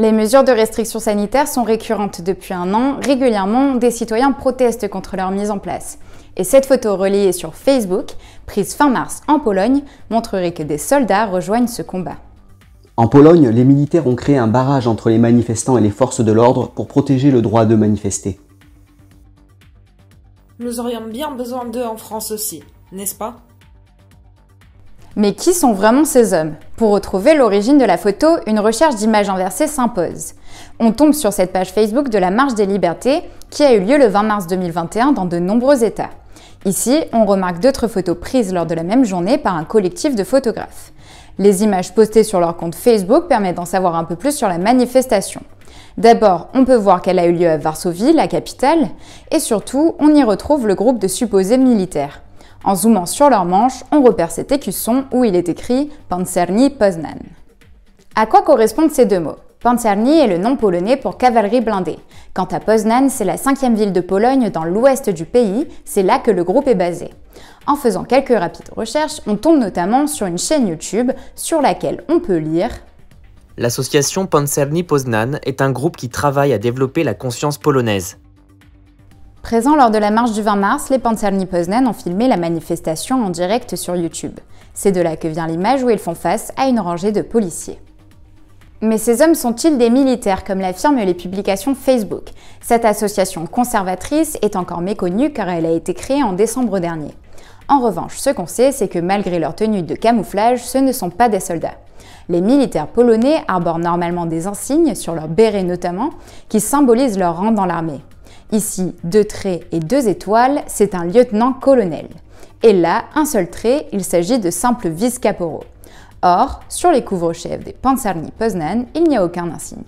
Les mesures de restriction sanitaire sont récurrentes depuis un an. Régulièrement, des citoyens protestent contre leur mise en place. Et cette photo relayée sur Facebook, prise fin mars en Pologne, montrerait que des soldats rejoignent ce combat. En Pologne, les militaires ont créé un barrage entre les manifestants et les forces de l'ordre pour protéger le droit de manifester. Nous aurions bien besoin d'eux en France aussi, n'est-ce pas Mais qui sont vraiment ces hommes pour retrouver l'origine de la photo, une recherche d'images inversées s'impose. On tombe sur cette page Facebook de la Marche des Libertés qui a eu lieu le 20 mars 2021 dans de nombreux États. Ici, on remarque d'autres photos prises lors de la même journée par un collectif de photographes. Les images postées sur leur compte Facebook permettent d'en savoir un peu plus sur la manifestation. D'abord, on peut voir qu'elle a eu lieu à Varsovie, la capitale, et surtout, on y retrouve le groupe de supposés militaires. En zoomant sur leurs manches, on repère cet écusson où il est écrit Panzerni Poznan. À quoi correspondent ces deux mots Panzerni est le nom polonais pour cavalerie blindée. Quant à Poznan, c'est la cinquième ville de Pologne dans l'ouest du pays, c'est là que le groupe est basé. En faisant quelques rapides recherches, on tombe notamment sur une chaîne YouTube sur laquelle on peut lire L'association Panzerni Poznan est un groupe qui travaille à développer la conscience polonaise. Présents lors de la marche du 20 mars, les Panzerni Poznan ont filmé la manifestation en direct sur YouTube. C'est de là que vient l'image où ils font face à une rangée de policiers. Mais ces hommes sont-ils des militaires, comme l'affirment les publications Facebook Cette association conservatrice est encore méconnue car elle a été créée en décembre dernier. En revanche, ce qu'on sait, c'est que malgré leur tenue de camouflage, ce ne sont pas des soldats. Les militaires polonais arborent normalement des insignes, sur leur béret notamment, qui symbolisent leur rang dans l'armée. Ici, deux traits et deux étoiles, c'est un lieutenant-colonel. Et là, un seul trait, il s'agit de simples vice-caporaux. Or, sur les couvre-chefs des Panzerni Poznan, il n'y a aucun insigne.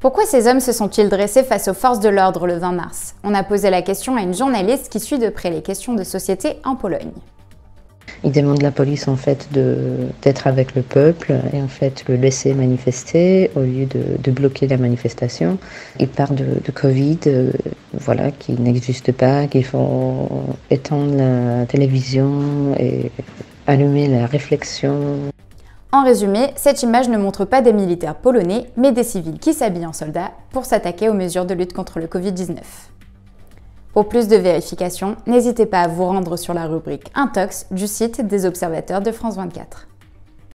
Pourquoi ces hommes se sont-ils dressés face aux forces de l'ordre le 20 mars On a posé la question à une journaliste qui suit de près les questions de société en Pologne il demande la police en fait d'être avec le peuple et en fait le laisser manifester au lieu de, bloquer la manifestation. Il parle de, Covid, euh, voilà, qui n'existe pas, qu'il faut étendre la télévision et allumer la réflexion. En résumé, cette image ne montre pas des militaires polonais, mais des civils qui s'habillent en soldats pour s'attaquer aux mesures de lutte contre le Covid-19. Pour plus de vérifications, n'hésitez pas à vous rendre sur la rubrique Intox du site des observateurs de France 24.